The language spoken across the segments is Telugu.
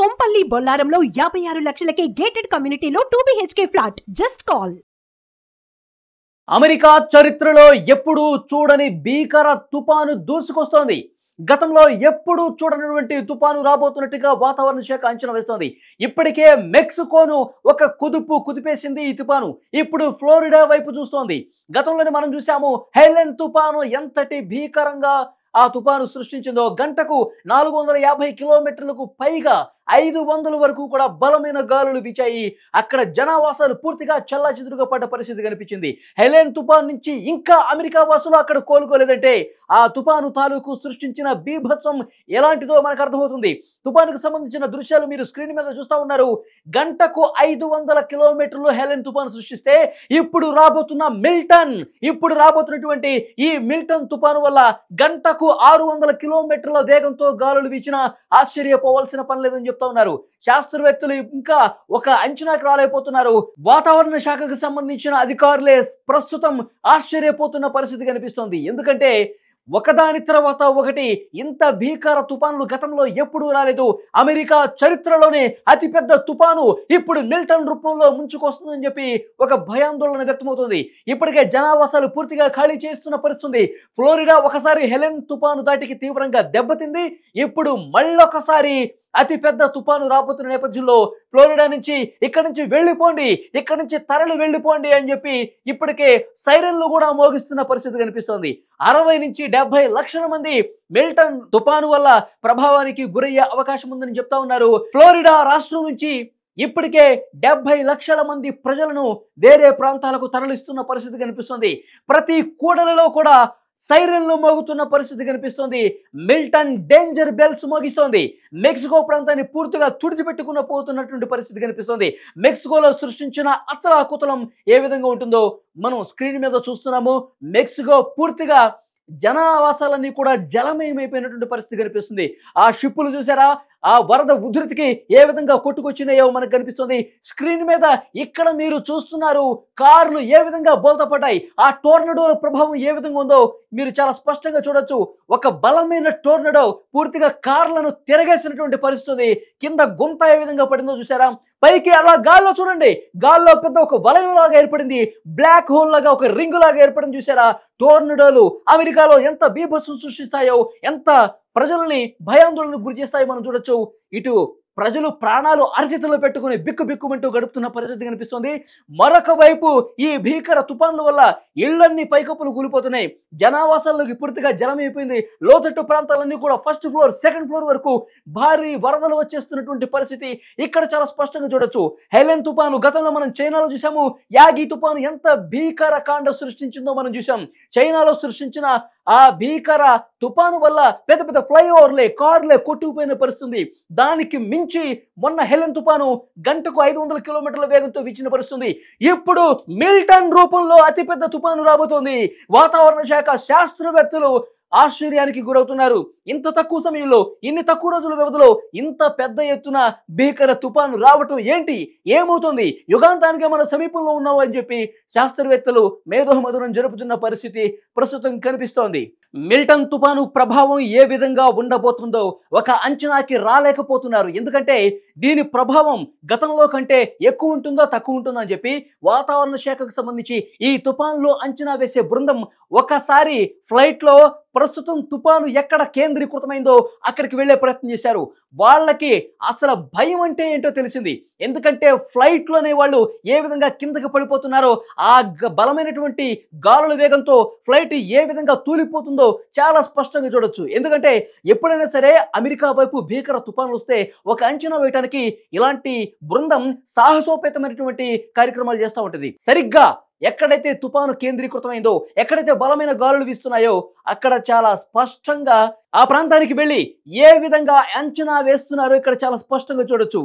కొంపల్లి బొల్లారంలో యాభై ఆరు లక్షలకే గేటెడ్ కమ్యూనిటీలో two BHK flat just call America చరిత్రలో ఎప్పుడూ చూడని భీకర తుపాను దూసుకొస్తోంది గతంలో ఎప్పుడూ చూడనటువంటి తుపాను రాబోతున్నట్టుగా వాతావరణ శాఖ అంచనా వేస్తోంది ఇప్పటికే మెక్సికోను ఒక కుదుపు కుదిపేసింది ఈ తుపాను ఇప్పుడు ఫ్లోరిడా వైపు చూస్తోంది గతంలోనే మనం చూసాము హెలెన్ తుపాను ఎంతటి భీకరంగా ఆ తుపాను సృష్టించిందో గంటకు నాలుగు వందల యాభై కిలోమీటర్లకు పైగా ఐదు వందల వరకు కూడా బలమైన గాలులు వీచాయి అక్కడ జనావాసాలు పూర్తిగా చల్లాచెదురుగా పడ్డ పరిస్థితి కనిపించింది హెలెన్ తుపాన్ నుంచి ఇంకా అమెరికా వాసులు అక్కడ కోలుకోలేదంటే ఆ తుపాను తాలూకు సృష్టించిన బీభత్సం ఎలాంటిదో మనకు అర్థమవుతుంది తుఫాను సంబంధించిన దృశ్యాలు మీరు స్క్రీన్ మీద చూస్తూ ఉన్నారు గంటకు ఐదు వందల కిలోమీటర్లు హెలెన్ తుపాను సృష్టిస్తే ఇప్పుడు రాబోతున్న మిల్టన్ ఇప్పుడు రాబోతున్నటువంటి ఈ మిల్టన్ తుపాను వల్ల గంటకు ఆరు వందల కిలోమీటర్ల వేగంతో గాలులు వీచిన ఆశ్చర్యపోవాల్సిన పని లేదని చెప్తా ఉన్నారు శాస్త్రవేత్తలు ఇంకా ఒక అంచనాకు రాలేకపోతున్నారు వాతావరణ శాఖకు సంబంధించిన అధికారులే ప్రస్తుతం ఆశ్చర్యపోతున్న పరిస్థితి కనిపిస్తోంది ఎందుకంటే ఒకదాని తర్వాత ఒకటి ఇంత భీకర తుపానులు గతంలో ఎప్పుడు రాలేదు అమెరికా చరిత్రలోనే అతిపెద్ద తుపాను ఇప్పుడు మిల్టన్ రూపంలో ముంచుకొస్తుందని చెప్పి ఒక భయాందోళన వ్యక్తమవుతుంది ఇప్పటికే జనావాసాలు పూర్తిగా ఖాళీ చేస్తున్న పరిస్థితుంది ఫ్లోరిడా ఒకసారి హెలెన్ తుపాను దాటికి తీవ్రంగా దెబ్బతింది ఇప్పుడు మళ్ళొకసారి అతిపెద్ద తుఫాను రాబోతున్న నేపథ్యంలో ఫ్లోరిడా నుంచి ఇక్కడ నుంచి వెళ్ళిపోండి ఇక్కడ నుంచి తరలి వెళ్ళిపోండి అని చెప్పి ఇప్పటికే సైరన్లు కూడా మోగిస్తున్న పరిస్థితి కనిపిస్తోంది అరవై నుంచి డెబ్బై లక్షల మంది మిల్టన్ తుపాను వల్ల ప్రభావానికి గురయ్యే అవకాశం ఉందని చెప్తా ఉన్నారు ఫ్లోరిడా రాష్ట్రం నుంచి ఇప్పటికే డెబ్బై లక్షల మంది ప్రజలను వేరే ప్రాంతాలకు తరలిస్తున్న పరిస్థితి కనిపిస్తుంది ప్రతి కూడలలో కూడా సైరన్లు మోగుతున్న పరిస్థితి కనిపిస్తోంది మిల్టన్ డేంజర్ బెల్స్ మోగిస్తోంది మెక్సికో ప్రాంతాన్ని పూర్తిగా తుడిచిపెట్టుకున్న పోతున్నటువంటి పరిస్థితి కనిపిస్తోంది మెక్సికోలో సృష్టించిన అతలాకుతలం ఏ విధంగా ఉంటుందో మనం స్క్రీన్ మీద చూస్తున్నాము మెక్సికో పూర్తిగా జనావాసాలన్నీ కూడా జలమయమైపోయినటువంటి పరిస్థితి కనిపిస్తుంది ఆ షిప్పులు చూసారా ఆ వరద ఉధృతికి ఏ విధంగా కొట్టుకొచ్చినాయో మనకు కనిపిస్తుంది స్క్రీన్ మీద ఇక్కడ మీరు చూస్తున్నారు కార్లు ఏ విధంగా బోల్తపడ్డాయి ఆ టోర్నడోల ప్రభావం ఏ విధంగా ఉందో మీరు చాలా స్పష్టంగా చూడొచ్చు ఒక బలమైన టోర్నడో పూర్తిగా కార్లను తిరగేసినటువంటి పరిస్థితుంది కింద గుంత ఏ విధంగా పడిందో చూసారా పైకి అలా గాల్లో చూడండి గాల్లో పెద్ద ఒక వలయం లాగా ఏర్పడింది బ్లాక్ హోల్ లాగా ఒక రింగ్ లాగా ఏర్పడింది చూసారా టోర్నడోలు అమెరికాలో ఎంత బీభత్సం సృష్టిస్తాయో ఎంత ప్రజల్ని భయాందోళనకు గురి చేస్తాయి మనం చూడొచ్చు ఇటు ప్రజలు ప్రాణాలు అరచితలో పెట్టుకుని బిక్కు బిక్కుమంటూ గడుపుతున్న పరిస్థితి కనిపిస్తుంది మరొక వైపు ఈ భీకర తుఫాన్ల వల్ల ఇళ్లన్నీ పైకప్పులు కూలిపోతున్నాయి జనావాసాల్లోకి పూర్తిగా జలమైపోయింది లోతట్టు ప్రాంతాలన్నీ కూడా ఫస్ట్ ఫ్లోర్ సెకండ్ ఫ్లోర్ వరకు భారీ వరదలు వచ్చేస్తున్నటువంటి పరిస్థితి ఇక్కడ చాలా స్పష్టంగా చూడొచ్చు హెలెన్ తుఫాను గతంలో మనం చైనాలో చూసాము యాగి తుఫాను ఎంత భీకర కాండ సృష్టించిందో మనం చూసాం చైనాలో సృష్టించిన ఆ భీకర తుపాను వల్ల పెద్ద పెద్ద ఫ్లైఓవర్లే కార్లే కొట్టుకుపోయిన పరిస్థితుంది దానికి మించి మొన్న హెలెన్ తుపాను గంటకు ఐదు వందల కిలోమీటర్ల వేగంతో విచ్చిన పరిస్థితుంది ఇప్పుడు మిల్టన్ రూపంలో అతిపెద్ద తుపాను రాబోతోంది వాతావరణ శాఖ శాస్త్రవేత్తలు ఆశ్చర్యానికి గురవుతున్నారు ఇంత తక్కువ సమయంలో ఇన్ని తక్కువ రోజుల వ్యవధిలో ఇంత పెద్ద ఎత్తున భీకర తుపాను రావటం ఏంటి ఏమవుతుంది యుగాంతానికి మన సమీపంలో ఉన్నావు అని చెప్పి శాస్త్రవేత్తలు మేధోమధురం జరుపుతున్న పరిస్థితి ప్రస్తుతం కనిపిస్తోంది మిల్టన్ తుపాను ప్రభావం ఏ విధంగా ఉండబోతుందో ఒక అంచనాకి రాలేకపోతున్నారు ఎందుకంటే దీని ప్రభావం గతంలో కంటే ఎక్కువ ఉంటుందో తక్కువ ఉంటుందో అని చెప్పి వాతావరణ శాఖకు సంబంధించి ఈ తుపాన్లో అంచనా వేసే బృందం ఒకసారి ఫ్లైట్లో ప్రస్తుతం తుపాను ఎక్కడ కేంద్రీకృతమైందో అక్కడికి వెళ్లే ప్రయత్నం చేశారు వాళ్ళకి అసలు భయం అంటే ఏంటో తెలిసింది ఎందుకంటే ఫ్లైట్లోనే వాళ్ళు ఏ విధంగా కిందకి పడిపోతున్నారో ఆ బలమైనటువంటి గాలుల వేగంతో ఫ్లైట్ ఏ విధంగా తూలిపోతుందో చాలా స్పష్టంగా చూడొచ్చు ఎందుకంటే ఎప్పుడైనా సరే అమెరికా వైపు భీకర తుఫానులు వస్తే ఒక అంచనా వేయటానికి ఇలాంటి బృందం సాహసోపేతమైనటువంటి కార్యక్రమాలు చేస్తూ ఉంటుంది సరిగ్గా ఎక్కడైతే తుపాను కేంద్రీకృతమైందో ఎక్కడైతే బలమైన గాలులు వీస్తున్నాయో అక్కడ చాలా స్పష్టంగా ఆ ప్రాంతానికి వెళ్ళి ఏ విధంగా అంచనా వేస్తున్నారో ఇక్కడ చాలా స్పష్టంగా చూడొచ్చు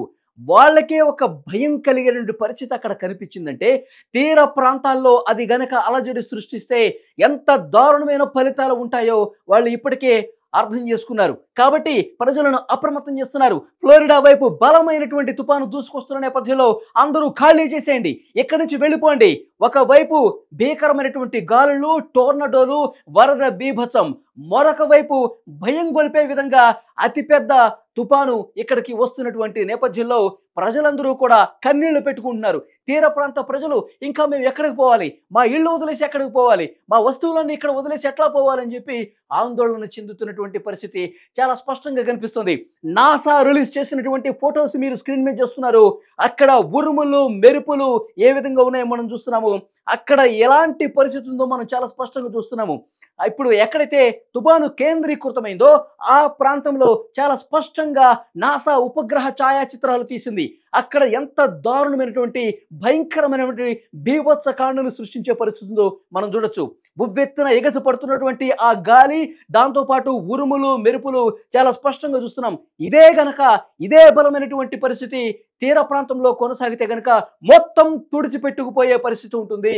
వాళ్ళకే ఒక భయం కలిగినటువంటి పరిస్థితి అక్కడ కనిపించిందంటే తీర ప్రాంతాల్లో అది గనక అలజడి సృష్టిస్తే ఎంత దారుణమైన ఫలితాలు ఉంటాయో వాళ్ళు ఇప్పటికే అర్థం చేసుకున్నారు కాబట్టి ప్రజలను అప్రమత్తం చేస్తున్నారు ఫ్లోరిడా వైపు బలమైనటువంటి తుపాను దూసుకొస్తున్న నేపథ్యంలో అందరూ ఖాళీ చేసేయండి ఎక్కడి నుంచి వెళ్ళిపోండి ఒకవైపు భీకరమైనటువంటి గాలులు టోర్నడోలు వరద బీభత్సం మరొక వైపు భయం గొలిపే విధంగా అతిపెద్ద తుపాను ఇక్కడికి వస్తున్నటువంటి నేపథ్యంలో ప్రజలందరూ కూడా కన్నీళ్లు పెట్టుకుంటున్నారు తీర ప్రాంత ప్రజలు ఇంకా మేము ఎక్కడికి పోవాలి మా ఇళ్ళు వదిలేసి ఎక్కడికి పోవాలి మా వస్తువులన్నీ ఇక్కడ వదిలేసి ఎట్లా పోవాలని చెప్పి ఆందోళన చెందుతున్నటువంటి పరిస్థితి చాలా స్పష్టంగా కనిపిస్తుంది నాసా రిలీజ్ చేసినటువంటి ఫొటోస్ మీరు స్క్రీన్ మీద చూస్తున్నారు అక్కడ ఉరుములు మెరుపులు ఏ విధంగా ఉన్నాయో మనం చూస్తున్నాము అక్కడ ఎలాంటి పరిస్థితి ఉందో మనం చాలా స్పష్టంగా చూస్తున్నాము ఇప్పుడు ఎక్కడైతే తుఫాను కేంద్రీకృతమైందో ఆ ప్రాంతంలో చాలా స్పష్టంగా నాసా ఉపగ్రహ ఛాయాచిత్రాలు తీసింది అక్కడ ఎంత దారుణమైనటువంటి భయంకరమైనటువంటి బీభత్స కాండను సృష్టించే పరిస్థితి ఉందో మనం చూడొచ్చు ఉవ్వెత్తున ఎగసి పడుతున్నటువంటి ఆ గాలి దాంతోపాటు ఉరుములు మెరుపులు చాలా స్పష్టంగా చూస్తున్నాం ఇదే గనక ఇదే బలమైనటువంటి పరిస్థితి తీర ప్రాంతంలో కొనసాగితే గనక మొత్తం తుడిచిపెట్టుకుపోయే పరిస్థితి ఉంటుంది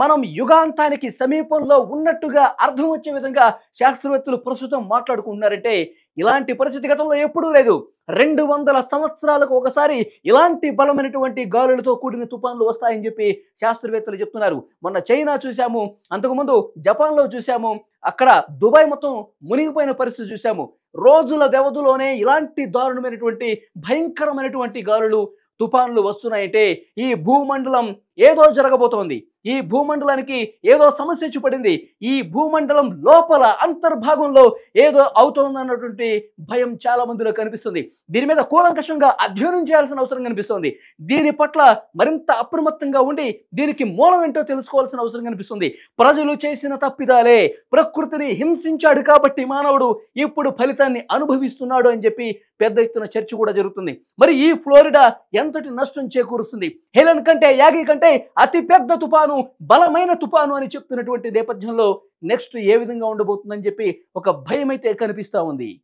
మనం యుగాంతానికి సమీపంలో ఉన్నట్టుగా అర్థం వచ్చే విధంగా శాస్త్రవేత్తలు ప్రస్తుతం మాట్లాడుకుంటున్నారంటే ఇలాంటి పరిస్థితి గతంలో ఎప్పుడూ లేదు రెండు వందల సంవత్సరాలకు ఒకసారి ఇలాంటి బలమైనటువంటి గాలులతో కూడిన తుపాన్లు వస్తాయని చెప్పి శాస్త్రవేత్తలు చెప్తున్నారు మొన్న చైనా చూశాము అంతకుముందు జపాన్లో చూశాము అక్కడ దుబాయ్ మొత్తం మునిగిపోయిన పరిస్థితి చూశాము రోజుల వ్యవధిలోనే ఇలాంటి దారుణమైనటువంటి భయంకరమైనటువంటి గాలులు తుఫాన్లు వస్తున్నాయంటే ఈ భూమండలం ఏదో జరగబోతోంది ఈ భూమండలానికి ఏదో సమస్య చూపడింది ఈ భూమండలం లోపల అంతర్భాగంలో ఏదో అవుతోందన్నటువంటి భయం చాలా మందిలో కనిపిస్తుంది దీని మీద కూలంకషంగా అధ్యయనం చేయాల్సిన అవసరం కనిపిస్తుంది దీని పట్ల మరింత అప్రమత్తంగా ఉండి దీనికి మూలం ఏంటో తెలుసుకోవాల్సిన అవసరం కనిపిస్తుంది ప్రజలు చేసిన తప్పిదాలే ప్రకృతిని హింసించాడు కాబట్టి మానవుడు ఇప్పుడు ఫలితాన్ని అనుభవిస్తున్నాడు అని చెప్పి పెద్ద ఎత్తున చర్చ కూడా జరుగుతుంది మరి ఈ ఫ్లోరిడా ఎంతటి నష్టం చేకూరుస్తుంది హెలెన్ కంటే యాగి కంటే అతి పెద్ద తుపాను తుఫాను బలమైన తుపాను అని చెప్తున్నటువంటి నేపథ్యంలో నెక్స్ట్ ఏ విధంగా ఉండబోతుందని చెప్పి ఒక భయం అయితే కనిపిస్తూ ఉంది